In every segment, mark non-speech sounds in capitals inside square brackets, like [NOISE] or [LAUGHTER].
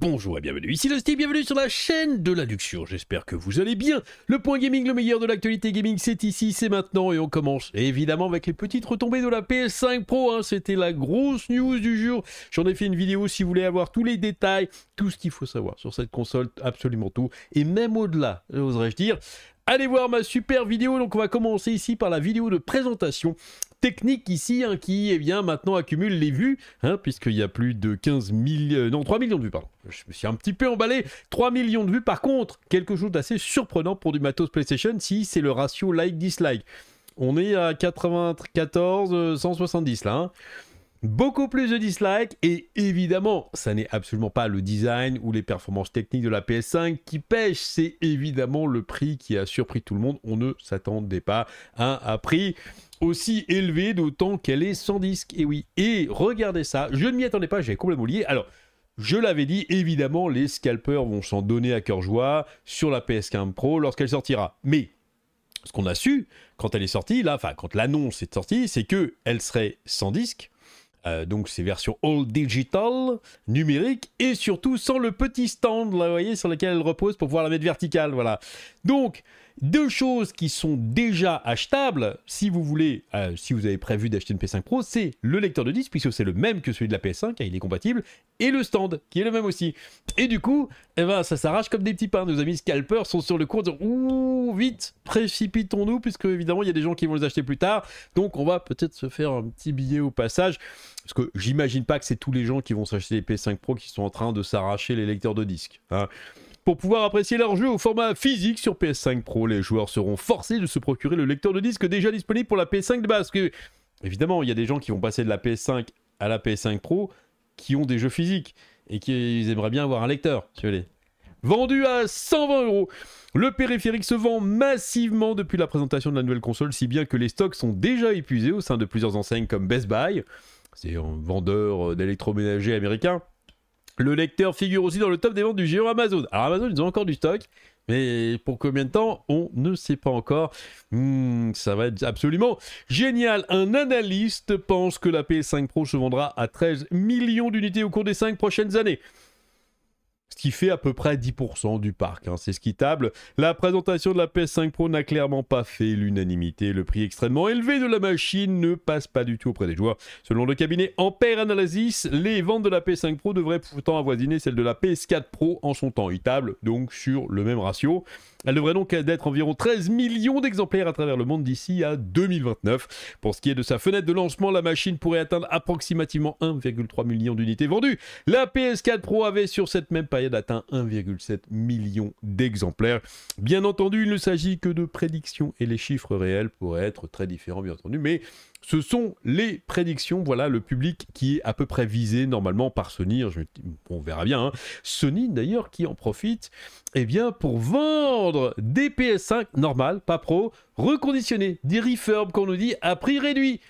bonjour et bienvenue. Ici le Steve, bienvenue sur la chaîne de l'adduction. J'espère que vous allez bien. Le point gaming, le meilleur de l'actualité gaming, c'est ici, c'est maintenant et on commence évidemment avec les petites retombées de la PS5 Pro. Hein. C'était la grosse news du jour. J'en ai fait une vidéo si vous voulez avoir tous les détails, tout ce qu'il faut savoir sur cette console, absolument tout. Et même au-delà, oserais-je dire. Allez voir ma super vidéo, donc on va commencer ici par la vidéo de présentation technique ici, hein, qui eh bien, maintenant accumule les vues, hein, puisqu'il y a plus de 15 millions, euh, non 3 millions de vues, pardon, je me suis un petit peu emballé, 3 millions de vues, par contre, quelque chose d'assez surprenant pour du matos PlayStation, si c'est le ratio like-dislike. On est à 94, 170 euh, là, hein beaucoup plus de dislikes et évidemment, ça n'est absolument pas le design ou les performances techniques de la PS5 qui pêche, c'est évidemment le prix qui a surpris tout le monde. On ne s'attendait pas à un prix aussi élevé, d'autant qu'elle est sans disque. Et oui, et regardez ça, je ne m'y attendais pas, j'avais complètement oublié. Alors, je l'avais dit, évidemment, les scalpers vont s'en donner à cœur joie sur la ps 5 Pro lorsqu'elle sortira. Mais ce qu'on a su quand elle est sortie, là, enfin quand l'annonce est sortie, c'est que elle serait sans disque euh, donc c'est version all digital, numérique et surtout sans le petit stand là, vous voyez, sur lequel elle repose pour pouvoir la mettre verticale, voilà. Donc deux choses qui sont déjà achetables, si vous voulez, euh, si vous avez prévu d'acheter une PS5 Pro, c'est le lecteur de disque, puisque c'est le même que celui de la PS5, hein, il est compatible, et le stand, qui est le même aussi. Et du coup, eh ben, ça s'arrache comme des petits pains. Nos amis scalpers sont sur le cours de Ouh, vite, précipitons-nous, puisque évidemment, il y a des gens qui vont les acheter plus tard. Donc, on va peut-être se faire un petit billet au passage. Parce que j'imagine pas que c'est tous les gens qui vont s'acheter les PS5 Pro qui sont en train de s'arracher les lecteurs de disques. Hein. Pour pouvoir apprécier leur jeu au format physique sur PS5 Pro, les joueurs seront forcés de se procurer le lecteur de disque déjà disponible pour la PS5 de base. évidemment, il y a des gens qui vont passer de la PS5 à la PS5 Pro qui ont des jeux physiques et qui aimeraient bien avoir un lecteur, Tu Vendu à 120 euros, le périphérique se vend massivement depuis la présentation de la nouvelle console, si bien que les stocks sont déjà épuisés au sein de plusieurs enseignes comme Best Buy, c'est un vendeur d'électroménager américain, le lecteur figure aussi dans le top des ventes du géant Amazon. Alors Amazon, ils ont encore du stock, mais pour combien de temps On ne sait pas encore. Hmm, ça va être absolument génial. Un analyste pense que la PS5 Pro se vendra à 13 millions d'unités au cours des 5 prochaines années ce qui fait à peu près 10% du parc. Hein, c'est ce qui table. La présentation de la PS5 Pro n'a clairement pas fait l'unanimité. Le prix extrêmement élevé de la machine ne passe pas du tout auprès des joueurs. Selon le cabinet Ampère Analysis, les ventes de la PS5 Pro devraient pourtant avoisiner celles de la PS4 Pro en son temps. Il table donc sur le même ratio. Elle devrait donc être environ 13 millions d'exemplaires à travers le monde d'ici à 2029. Pour ce qui est de sa fenêtre de lancement, la machine pourrait atteindre approximativement 1,3 million d'unités vendues. La PS4 Pro avait sur cette même page période atteint 1,7 million d'exemplaires. Bien entendu, il ne s'agit que de prédictions et les chiffres réels pourraient être très différents, bien entendu, mais ce sont les prédictions, voilà le public qui est à peu près visé normalement par Sony, hein, on verra bien. Hein. Sony d'ailleurs qui en profite et eh bien, pour vendre des PS5 normales, pas pro, reconditionnés, des refurbs qu'on nous dit à prix réduit.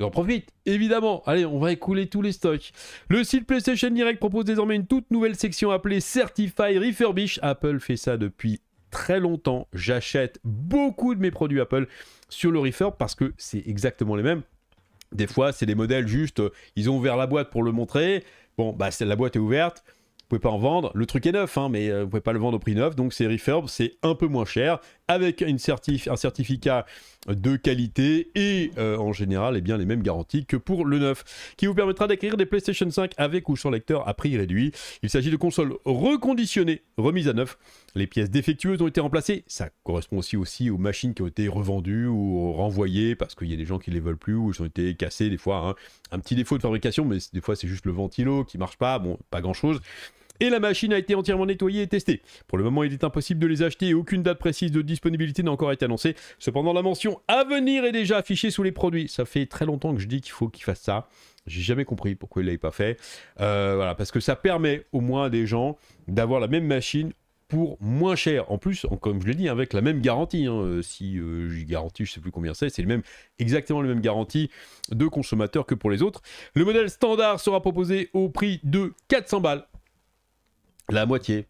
J'en profite, évidemment. Allez, on va écouler tous les stocks. Le site PlayStation Direct propose désormais une toute nouvelle section appelée Certify Refurbish. Apple fait ça depuis très longtemps. J'achète beaucoup de mes produits Apple sur le refurb parce que c'est exactement les mêmes. Des fois, c'est des modèles juste, euh, ils ont ouvert la boîte pour le montrer. Bon, bah la boîte est ouverte. Vous pouvez pas en vendre. Le truc est neuf, hein, mais euh, vous pouvez pas le vendre au prix neuf. Donc c'est refurb, c'est un peu moins cher avec un certificat de qualité et euh, en général et eh bien, les mêmes garanties que pour le neuf, qui vous permettra d'acquérir des PlayStation 5 avec ou sans lecteur à prix réduit. Il s'agit de consoles reconditionnées, remises à neuf. Les pièces défectueuses ont été remplacées. Ça correspond aussi, aussi aux machines qui ont été revendues ou renvoyées parce qu'il y a des gens qui ne les veulent plus ou ils ont été cassées des fois. Hein. Un petit défaut de fabrication, mais des fois c'est juste le ventilo qui ne marche pas, bon, pas grand-chose et la machine a été entièrement nettoyée et testée. Pour le moment, il est impossible de les acheter et aucune date précise de disponibilité n'a encore été annoncée. Cependant, la mention à venir est déjà affichée sous les produits. Ça fait très longtemps que je dis qu'il faut qu'ils fassent ça. J'ai jamais compris pourquoi il l'avaient pas fait. Euh, voilà, parce que ça permet au moins à des gens d'avoir la même machine pour moins cher. En plus, comme je l'ai dit, avec la même garantie. Hein. Euh, si euh, j'ai garantis, je sais plus combien c'est, c'est exactement la même garantie de consommateur que pour les autres. Le modèle standard sera proposé au prix de 400 balles la moitié.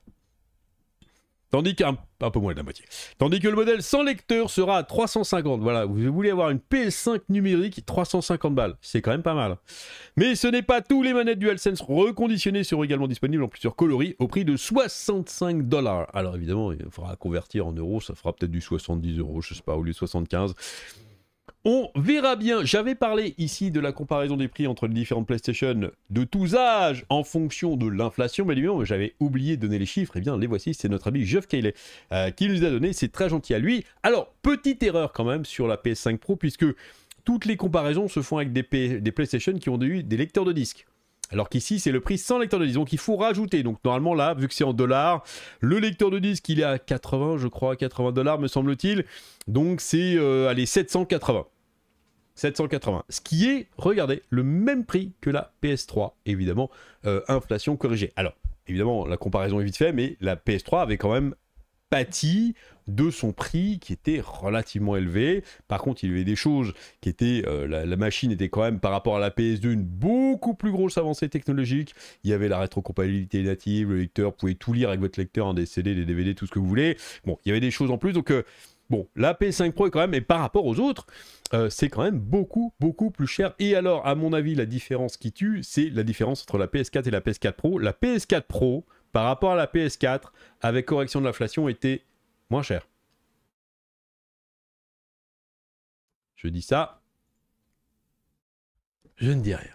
Tandis qu'un un peu moins de la moitié. Tandis que le modèle sans lecteur sera à 350. Voilà, vous voulez avoir une PS5 numérique, 350 balles. C'est quand même pas mal. Mais ce n'est pas tous les manettes DualSense reconditionnées seront également disponibles en plusieurs coloris au prix de 65 dollars. Alors évidemment, il faudra convertir en euros, ça fera peut-être du 70 euros, je sais pas, au lieu de 75. On verra bien. J'avais parlé ici de la comparaison des prix entre les différentes PlayStation de tous âges en fonction de l'inflation. Mais évidemment, j'avais oublié de donner les chiffres. Et eh bien, les voici. C'est notre ami Jeff Cayley euh, qui nous a donné. C'est très gentil à lui. Alors, petite erreur quand même sur la PS5 Pro, puisque toutes les comparaisons se font avec des, des PlayStation qui ont eu des lecteurs de disques. Alors qu'ici, c'est le prix sans lecteur de disque. Donc il faut rajouter. Donc normalement, là, vu que c'est en dollars, le lecteur de disque, il est à 80, je crois, 80 dollars, me semble-t-il. Donc c'est, euh, allez, 780. 780. Ce qui est, regardez, le même prix que la PS3, évidemment, euh, inflation corrigée. Alors, évidemment, la comparaison est vite faite, mais la PS3 avait quand même pâti de son prix qui était relativement élevé. Par contre, il y avait des choses qui étaient... Euh, la, la, machine était quand même, par rapport à la PS2, une beaucoup plus grosse avancée technologique, Il y avait la rétrocompatibilité native, le lecteur, pouvait tout lire avec votre lecteur, en des CD, des DVD, tout ce que vous voulez. Bon, il y avait des choses en plus, donc euh, bon, la PS5 Pro est quand même, et par rapport aux autres, euh, c'est quand même beaucoup, beaucoup plus cher. Et alors, à mon avis, la différence qui tue, c'est la différence entre la PS4 et la PS4 Pro. La PS4 Pro, par rapport à la PS4, avec correction de l'inflation, était moins chère. Je dis ça, je ne dis rien.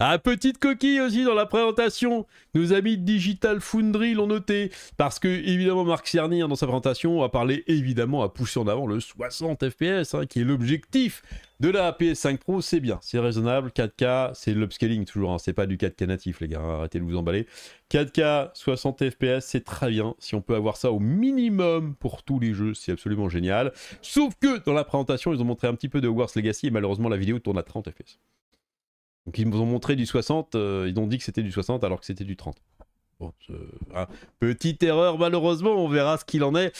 Ah, petite coquille aussi dans la présentation. Nos amis de Digital Foundry l'ont noté. Parce que, évidemment, Marc Cerny, hein, dans sa présentation, a parlé évidemment à pousser en avant le 60 FPS, hein, qui est l'objectif de la PS5 Pro. C'est bien, c'est raisonnable. 4K, c'est l'upscaling toujours. Hein. c'est pas du 4K natif, les gars. arrêtez de vous emballer. 4K, 60 FPS, c'est très bien. Si on peut avoir ça au minimum pour tous les jeux, c'est absolument génial. Sauf que dans la présentation, ils ont montré un petit peu de Hogwarts Legacy et malheureusement, la vidéo tourne à 30 FPS. Donc ils nous ont montré du 60, euh, ils ont dit que c'était du 60 alors que c'était du 30. Bon, hein. petite erreur malheureusement, on verra ce qu'il en est.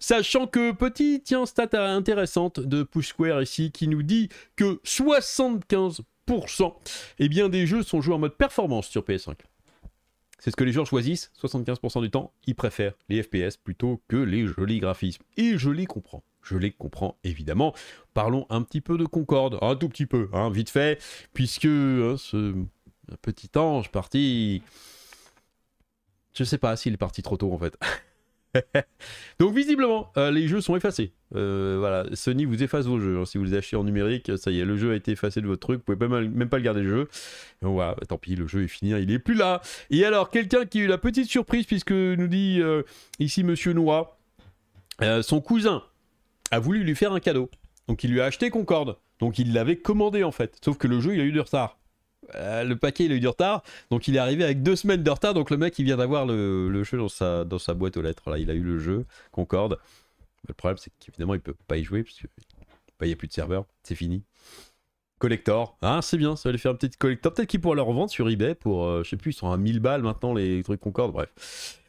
Sachant que petit, tiens, stat intéressante de Push Square ici qui nous dit que 75% eh bien, des jeux sont joués en mode performance sur PS5. C'est ce que les joueurs choisissent, 75% du temps, ils préfèrent les FPS plutôt que les jolis graphismes. Et je les comprends je les comprends évidemment. Parlons un petit peu de Concorde, un tout petit peu, hein, vite fait, puisque hein, ce petit ange parti... Je sais pas s'il est parti trop tôt en fait. [LAUGHS] Donc visiblement, euh, les jeux sont effacés. Euh, voilà, Sony vous efface vos jeux. Hein. Si vous les achetez en numérique, ça y est, le jeu a été effacé de votre truc. Vous pouvez même, même pas le garder le jeu. voilà, ah, tant pis, le jeu est fini, hein, il est plus là. Et alors, quelqu'un qui a eu la petite surprise, puisque nous dit euh, ici Monsieur Noir, son cousin a voulu lui faire un cadeau. Donc il lui a acheté Concorde. Donc il l'avait commandé en fait. Sauf que le jeu, il a eu du retard. Euh, le paquet, il a eu du retard. Donc il est arrivé avec deux semaines de retard. Donc le mec, il vient d'avoir le, jeu dans sa, dans sa boîte aux lettres. Là, il a eu le jeu Concorde. le problème, c'est qu'évidemment, il peut pas y jouer parce qu'il bah, n'y a plus de serveur. C'est fini. Collector. Ah, c'est bien, ça va lui faire un petit collector. Peut-être qu'il pourra le revendre sur eBay pour, euh, je sais plus, ils sont à 1000 balles maintenant, les trucs Concorde. Bref.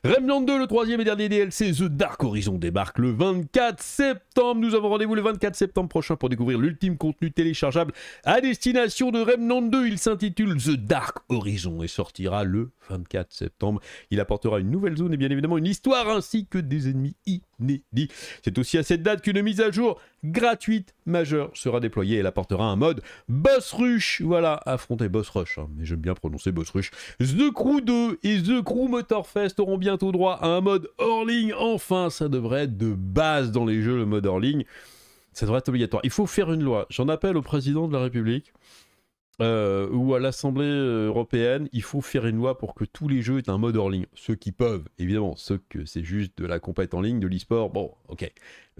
Remnant 2, le troisième et dernier DLC, The Dark Horizon débarque le 24 septembre. Nous avons rendez-vous le 24 septembre prochain pour découvrir l'ultime contenu téléchargeable à destination de Remnant 2. Il s'intitule The Dark Horizon et sortira le 24 septembre. Il apportera une nouvelle zone et bien évidemment une histoire ainsi que des ennemis inédits. C'est aussi à cette date qu'une mise à jour gratuite majeure sera déployée. Elle apportera un mode Boss Rush. Voilà, affronter Boss Rush. Hein, mais j'aime bien prononcer Boss Rush. The Crew 2 et The Crew Motorfest auront bien tout droit à un mode hors ligne. Enfin, ça devrait être de base dans les jeux, le mode hors ligne. Ça devrait être obligatoire. Il faut faire une loi. J'en appelle au président de la République euh, ou à l'Assemblée euh, européenne. Il faut faire une loi pour que tous les jeux aient un mode hors ligne. Ceux qui peuvent, évidemment. Ceux que c'est juste de la compète en ligne, de l'e-sport, bon, ok.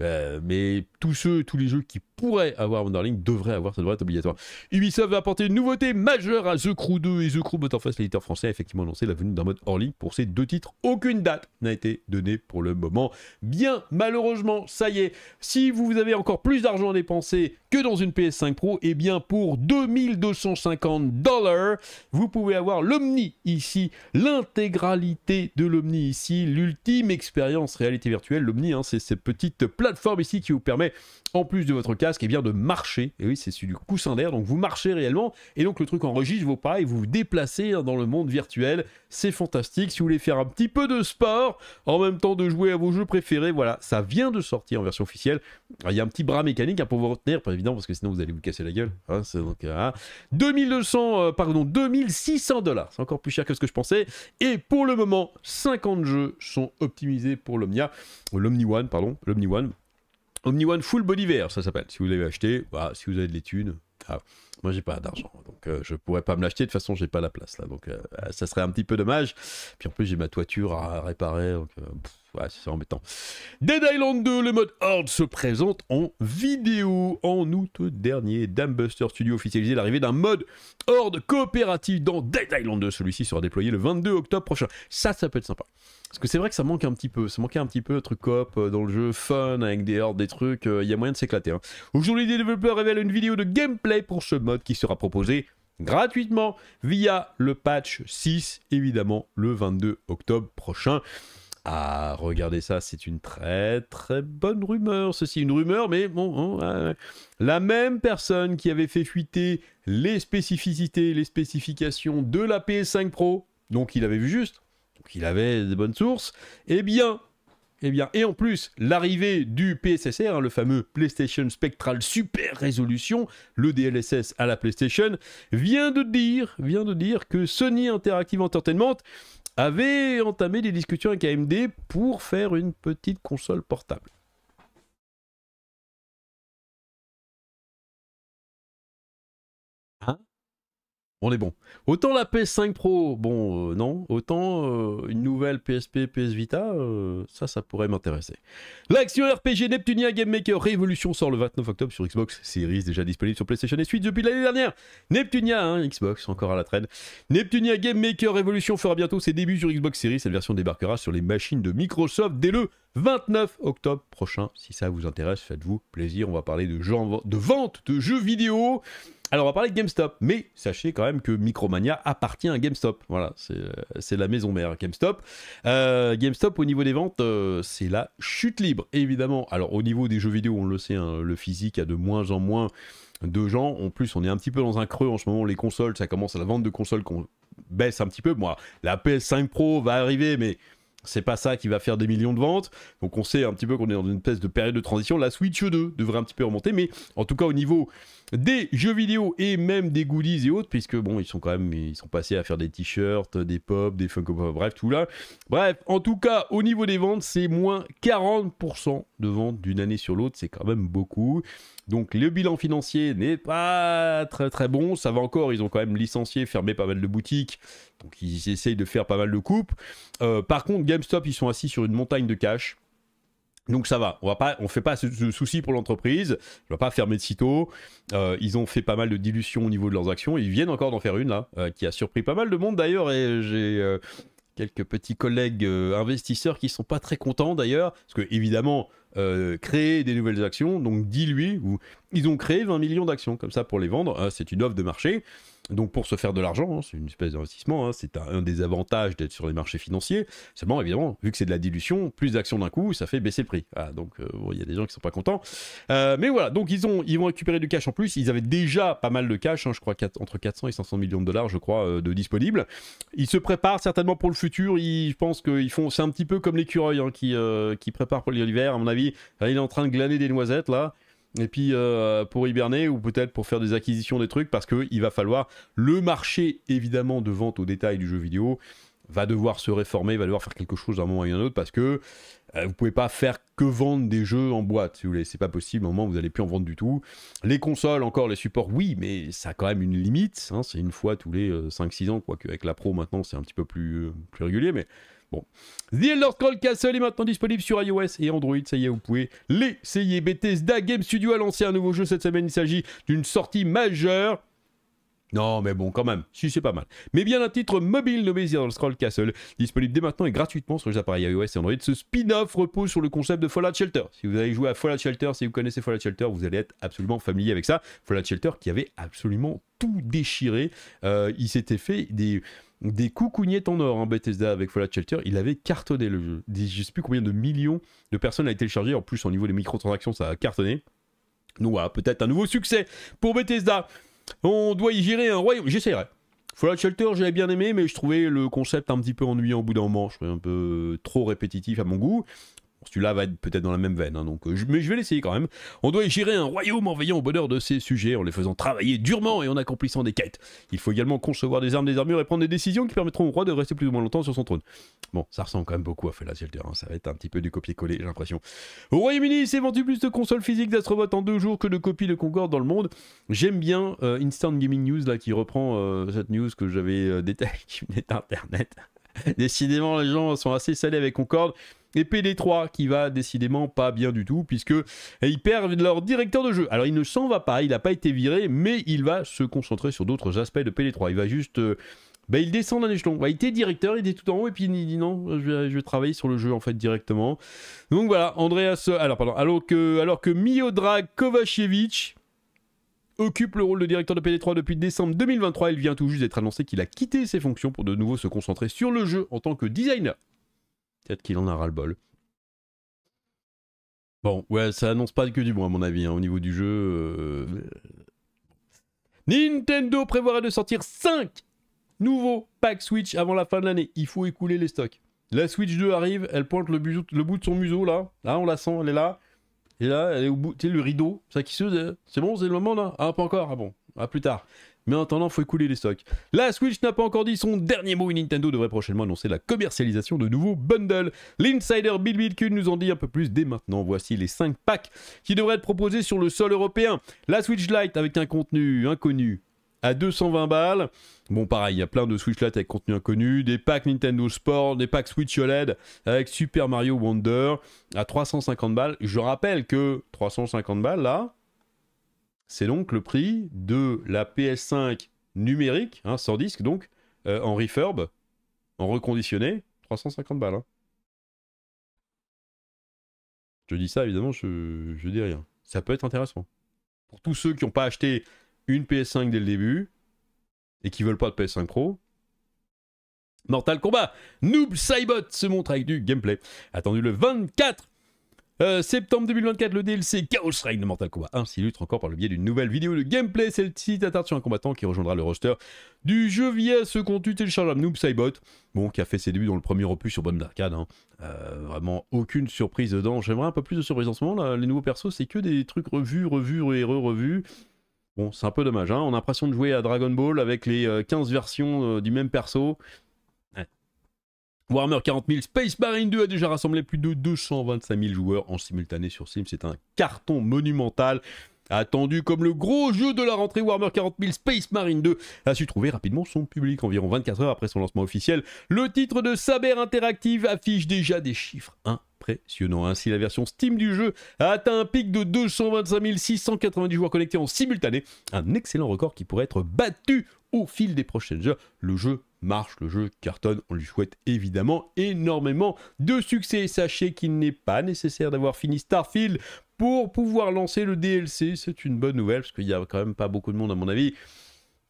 Euh, mais tous ceux, tous les jeux qui pourraient avoir Wonderlink devraient avoir, ça devrait être obligatoire. Ubisoft va apporter une nouveauté majeure à The Crew 2 et The Crew Motorface. L'éditeur français a effectivement annoncé la venue d'un mode hors ligne pour ces deux titres. Aucune date n'a été donnée pour le moment. Bien malheureusement, ça y est. Si vous avez encore plus d'argent à dépenser que dans une PS5 Pro, et eh bien pour 2250 dollars, vous pouvez avoir l'Omni ici, l'intégralité de l'Omni ici, l'ultime expérience réalité virtuelle. L'Omni, hein, c'est cette petite plateforme plateforme ici qui vous permet, en plus de votre casque, et eh bien de marcher. Et oui, c'est celui du coussin d'air, donc vous marchez réellement. Et donc le truc enregistre vos pas et vous vous déplacez hein, dans le monde virtuel. C'est fantastique. Si vous voulez faire un petit peu de sport, en même temps de jouer à vos jeux préférés, voilà, ça vient de sortir en version officielle. Ah, il y a un petit bras mécanique hein, pour vous retenir, pas évident, parce que sinon vous allez vous casser la gueule. Hein, donc, 2200, euh, euh, pardon, 2600 dollars. C'est encore plus cher que ce que je pensais. Et pour le moment, 50 jeux sont optimisés pour l'Omnia, l'Omni One, pardon, l'Omni One. Omni One Full Body ça s'appelle. Si vous l'avez acheté, bah, si vous avez de l'étude... Ah, moi, j'ai pas d'argent, donc euh, je pourrais pas me l'acheter. De toute façon, j'ai pas la place là, donc euh, ça serait un petit peu dommage. Puis en plus, j'ai ma toiture à réparer, donc euh, Ouais, c'est embêtant. Dead Island 2, le mode Horde se présente en vidéo en août dernier. Dambuster Studio officialisé l'arrivée d'un mode Horde coopératif dans Dead Island 2. Celui-ci sera déployé le 22 octobre prochain. Ça, ça peut être sympa. Parce que c'est vrai que ça manque un petit peu. Ça manquait un petit peu notre coop euh, dans le jeu, fun, avec des hordes, des trucs. Euh, il y a moyen de s'éclater. Hein. Aujourd'hui, les développeurs révèlent une vidéo de gameplay pour ce mode qui sera proposé gratuitement via le patch 6, évidemment, le 22 octobre prochain. Ah, regardez ça, c'est une très très bonne rumeur. Ceci, une rumeur, mais bon, euh, la même personne qui avait fait fuiter les spécificités, les spécifications de la PS5 Pro, donc il avait vu juste, donc il avait des bonnes sources, eh bien, eh bien, et en plus, l'arrivée du PSSR, hein, le fameux PlayStation Spectral Super Résolution, le DLSS à la PlayStation, vient de dire, vient de dire que Sony Interactive Entertainment avait entamé des discussions avec AMD pour faire une petite console portable. on est bon. Autant la PS5 Pro, bon, euh, non. Autant euh, une nouvelle PSP, PS Vita, euh, ça, ça pourrait m'intéresser. L'action RPG Neptunia Game Maker Revolution sort le 29 octobre sur Xbox Series, déjà disponible sur PlayStation et Switch depuis l'année dernière. Neptunia, hein, Xbox, encore à la traîne. Neptunia Game Maker Revolution fera bientôt ses débuts sur Xbox Series. Cette version débarquera sur les machines de Microsoft dès le 29 octobre prochain. Si ça vous intéresse, faites-vous plaisir. On va parler de, genre, de vente de jeux vidéo. Alors on va parler de GameStop, mais sachez quand même que Micromania appartient à GameStop. Voilà, c'est euh, la maison mère GameStop. Euh, GameStop au niveau des ventes, euh, c'est la chute libre, évidemment. Alors au niveau des jeux vidéo, on le sait, hein, le physique a de moins en moins de gens. En plus, on est un petit peu dans un creux en ce moment. Les consoles, ça commence à la vente de consoles qu'on baisse un petit peu. Moi, la PS5 Pro va arriver, mais c'est pas ça qui va faire des millions de ventes. Donc on sait un petit peu qu'on est dans une espèce de période de transition. La Switch 2 devrait un petit peu remonter, mais en tout cas au niveau des jeux vidéo et même des goodies et autres, puisque bon, ils sont quand même, ils sont passés à faire des t-shirts, des pop, des Funko bref, tout là. Bref, en tout cas, au niveau des ventes, c'est moins 40% de ventes d'une année sur l'autre, c'est quand même beaucoup. Donc le bilan financier n'est pas très très bon, ça va encore, ils ont quand même licencié, fermé pas mal de boutiques, donc ils essayent de faire pas mal de coupes. Euh, par contre, GameStop, ils sont assis sur une montagne de cash. Donc ça va, on ne fait pas ce, souci pour l'entreprise, je ne vais pas fermer de sitôt. Euh, ils ont fait pas mal de dilutions au niveau de leurs actions, ils viennent encore d'en faire une là, euh, qui a surpris pas mal de monde d'ailleurs, et j'ai euh, quelques petits collègues investisseurs qui ne sont pas très contents d'ailleurs, parce que évidemment, créer des nouvelles actions, donc diluer, ou ils ont créé 20 millions d'actions comme ça pour les vendre, hein, c'est une offre de marché. Donc pour se faire de l'argent, hein, c'est une espèce d'investissement, hein, c'est un, des avantages d'être sur les marchés financiers. Seulement, évidemment, vu que c'est de la dilution, plus d'actions d'un coup, ça fait baisser le prix. Ah, donc euh, il y a des gens qui ne sont pas contents. Euh, mais voilà, donc ils, ont, ils vont récupérer du cash en plus. Ils avaient déjà pas mal de cash, hein, je crois entre 400 et 500 millions de dollars, je crois, euh, de disponibles. Ils se préparent certainement pour le futur. Ils, je pense qu'ils font, c'est un petit peu comme l'écureuil qui, qui prépare pour l'hiver, à mon avis. il est en train de glaner des noisettes là et puis euh, pour hiberner ou peut-être pour faire des acquisitions des trucs parce qu'il va falloir le marché évidemment de vente au détail du jeu vidéo va devoir se réformer, va devoir faire quelque chose d'un moment à un autre parce que vous euh, vous pouvez pas faire que vendre des jeux en boîte si vous voulez, c'est pas possible, au moment vous n'allez plus en vendre du tout. Les consoles encore, les supports, oui, mais ça a quand même une limite, hein. c'est une fois tous les 5-6 euh, ans, quoique avec la pro maintenant c'est un petit peu plus, plus régulier, mais The Elder Scrolls Castle est maintenant disponible sur iOS et Android. Ça y est, vous pouvez l'essayer. Bethesda Game Studio a lancé un nouveau jeu cette semaine. Il s'agit d'une sortie majeure. Non, mais bon, quand même, si c'est pas mal. Mais bien un titre mobile nommé The Elder Scroll Castle, disponible dès maintenant et gratuitement sur les appareils iOS et Android. Ce spin-off repose sur le concept de Fallout Shelter. Si vous avez joué à Fallout Shelter, si vous connaissez Fallout Shelter, vous allez être absolument familier avec ça. Fallout Shelter qui avait absolument tout déchiré. Euh, il s'était fait des des coucougnettes en or, hein, Bethesda avec Fallout Shelter, il avait cartonné le jeu. Je sais plus combien de millions de personnes l'avaient téléchargé, en plus au niveau des microtransactions ça a cartonné. Nous peut-être un nouveau succès pour Bethesda. On doit y gérer un royaume, j'essaierai. Fallout Shelter, j'avais bien aimé, mais je trouvais le concept un petit peu ennuyant au bout d'un moment. Je trouvais un peu trop répétitif à mon goût. Celui-là va être peut-être dans la même veine, hein, donc, euh, mais je vais l'essayer quand même. On doit y gérer un royaume en veillant au bonheur de ses sujets, en les faisant travailler durement et en accomplissant des quêtes. Il faut également concevoir des armes, des armures et prendre des décisions qui permettront au roi de rester plus ou moins longtemps sur son trône. Bon, ça ressemble quand même beaucoup à la hein, ça va être un petit peu du copier-coller, j'ai l'impression. Au Royaume-Uni, s'est vendu plus de consoles physiques d'Astrobot en deux jours que de copies de Concorde dans le monde. J'aime bien euh, Instant Gaming News, là, qui reprend euh, cette news que j'avais détaillée, [LAUGHS] qui d'Internet. [LAUGHS] Décidément, les gens sont assez salés avec Concorde. Et PD3 qui va décidément pas bien du tout, puisque eh, ils perdent leur directeur de jeu. Alors il ne s'en va pas, il n'a pas été viré, mais il va se concentrer sur d'autres aspects de PD3. Il va juste. Euh, bah, il descend d'un échelon. il était directeur, il était tout en haut, et puis il dit non, je vais, travailler sur le jeu en fait directement. Donc voilà, Andreas. Euh, alors, pardon, alors que, alors que Miodrag Kovacevic occupe le rôle de directeur de PD3 depuis décembre 2023, il vient tout juste d'être annoncé qu'il a quitté ses fonctions pour de nouveau se concentrer sur le jeu en tant que designer. Peut-être qu'il en a ras-le-bol. Bon, ouais, ça annonce pas que du bon à mon avis, hein, au niveau du jeu. Euh. Nintendo prévoirait de sortir 5 nouveaux packs Switch avant la fin de l'année. Il faut écouler les stocks. La Switch 2 arrive, elle pointe le, le bout de son museau là. Là, on la sent, elle est là. Et là, elle est au bout, tu sais, le rideau. Ça qui se. C'est bon, c'est le moment là Ah, pas encore. Ah bon, à plus tard. Mais en attendant, faut écouler les stocks. La Switch n'a pas encore dit son dernier mot et Nintendo devrait prochainement annoncer la commercialisation de nouveaux bundles. L'insider Bill nous en dit un peu plus dès maintenant. Voici les 5 packs qui devraient être proposés sur le sol européen. La Switch Lite avec un contenu inconnu à 220 balles. Bon, pareil, il y a plein de Switch Lite avec contenu inconnu, des packs Nintendo Sport, des packs Switch OLED avec Super Mario Wonder à 350 balles. Je rappelle que 350 balles là, c'est donc le prix de la PS5 numérique, hein, sans disque donc, euh, en refurb, en reconditionné, 350 balles. Hein. Je dis ça, évidemment, je, je dis rien. Ça peut être intéressant. Pour tous ceux qui n'ont pas acheté une PS5 dès le début et qui veulent pas de PS5 Pro, Mortal Kombat Noob Saibot se montre avec du gameplay. Attendu le 24 euh, septembre 2024, le DLC Chaos Reign de Mortal Kombat 1 s'illustre encore par le biais d'une nouvelle vidéo de gameplay. Celle-ci t'attarde sur un combattant qui rejoindra le roster du jeu via ce contenu téléchargeable Noob Saibot, bon, qui a fait ses débuts dans le premier opus sur bonne d'arcade. Hein. Euh, vraiment aucune surprise dedans. J'aimerais un peu plus de surprise en ce moment. Les nouveaux persos, c'est que des trucs revus, revus et re-revus. Bon, c'est un peu dommage. Hein. On a l'impression de jouer à Dragon Ball avec les 15 euh, versions du même perso. Warhammer 40 000 Space Marine 2 a déjà rassemblé plus de 225 000 joueurs en simultané sur Steam. C'est un carton monumental. Attendu comme le gros jeu de la rentrée, Warhammer 40 000 Space Marine 2 a su trouver rapidement son public. Environ 24 heures après son lancement officiel, le titre de Saber Interactive affiche déjà des chiffres impressionnants. Ainsi, la version Steam du jeu a atteint un pic de 225 690 joueurs connectés en simultané. Un excellent record qui pourrait être battu au fil des prochaines heures. Le jeu marche, le jeu cartonne, on lui souhaite évidemment énormément de succès. Sachez qu'il n'est pas nécessaire d'avoir fini Starfield pour pouvoir lancer le DLC, c'est une bonne nouvelle, parce qu'il n'y a quand même pas beaucoup de monde à mon avis.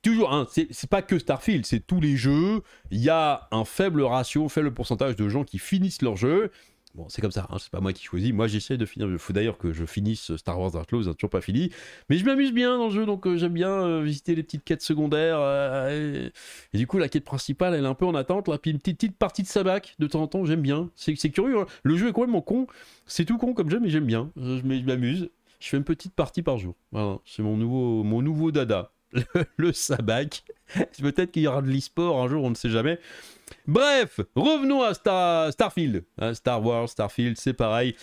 Toujours, hein, c'est pas que Starfield, c'est tous les jeux. Il y a un faible ratio, un faible pourcentage de gens qui finissent leur jeu. Bon, c'est comme ça, hein, c'est pas moi qui choisis. Moi, j'essaie de finir. Il faut d'ailleurs que je finisse Star Wars Outlaws, hein, toujours pas fini. Mais je m'amuse bien dans le jeu, donc euh, j'aime bien euh, visiter les petites quêtes secondaires. Euh, et, du coup, la quête principale, elle est un peu en attente. Là, puis une petite, partie de sabac de temps en temps, j'aime bien. C'est curieux. Hein. Le jeu est complètement con. C'est tout con comme jeu, mais j'aime bien. Je, m'amuse. Je fais une petite partie par jour. Voilà, c'est mon nouveau, dada. [LAUGHS] le, sabac. Peut-être qu'il y aura de l'e-sport un jour, on ne sait jamais. Bref, revenons à Starfield. Hein, Star Wars, Starfield, c'est pareil.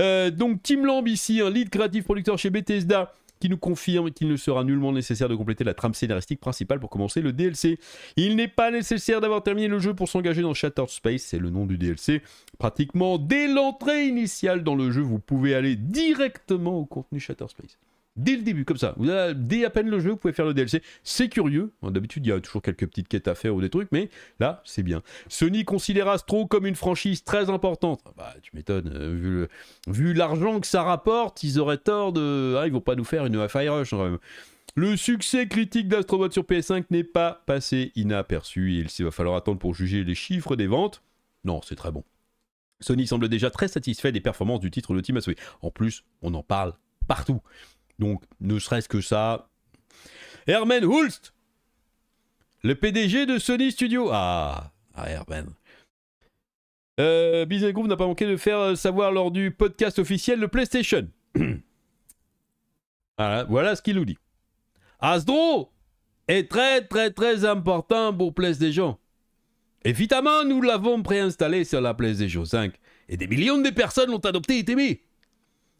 Euh, donc Tim Lamb ici, un lead créatif producteur chez Bethesda qui nous confirme qu'il ne sera nullement nécessaire de compléter la trame scénaristique principale pour commencer le DLC. Il n'est pas nécessaire d'avoir terminé le jeu pour s'engager dans Shattered Space, c'est le nom du DLC. Pratiquement dès l'entrée initiale dans le jeu, vous pouvez aller directement au contenu Shattered Space. Dès le début, comme ça. dès à peine le jeu, vous pouvez faire le DLC. C'est curieux. D'habitude, il y a toujours quelques petites quêtes à faire ou des trucs, mais là, c'est bien. Sony considère Astro comme une franchise très importante. Ah bah, tu m'étonnes. Euh, vu l'argent que ça rapporte, ils auraient tort de. Ah, ils vont pas nous faire une Fire Rush hein, Le succès critique d'Astrobot sur PS5 n'est pas passé inaperçu. Et il va falloir attendre pour juger les chiffres des ventes. Non, c'est très bon. Sony semble déjà très satisfait des performances du titre de Team Assoy. En plus, on en parle partout. Donc, ne serait-ce que ça. Herman Hulst Le PDG de Sony Studio. Ah, ah Herman. Euh, Business Group n'a pas manqué de faire euh, savoir lors du podcast officiel Le PlayStation. [CLEARS THROAT] voilà, ce qu'il nous dit. Asdro est très très très important pour PlayStation. Évidemment, nous l'avons préinstallé sur la PlayStation 5 et des millions de personnes l'ont adopté et aimé.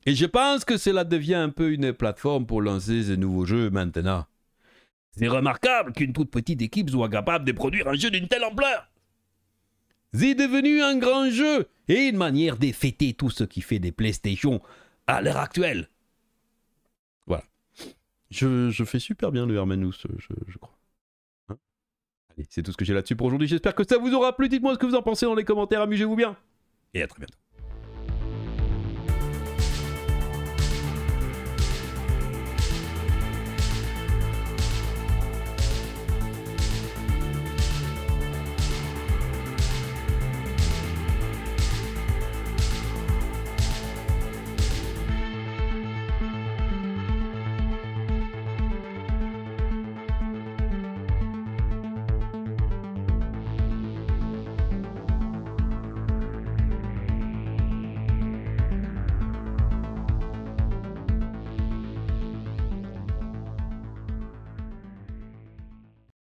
Et je pense que cela devient un peu une plateforme pour lancer ces nouveaux jeux maintenant. C'est remarquable qu'une toute petite équipe soit capable de produire un jeu d'une telle ampleur. C'est devenu un grand jeu et une manière d'effêter tout ce qui fait des PlayStation à l'heure actuelle. Voilà. Je, fais super bien le Hermanus, je, crois. Hein Allez, c'est tout ce que j'ai là-dessus pour aujourd'hui. J'espère que ça vous aura plu. Dites-moi ce que vous en pensez dans les commentaires. Amusez-vous bien. Et à très bientôt.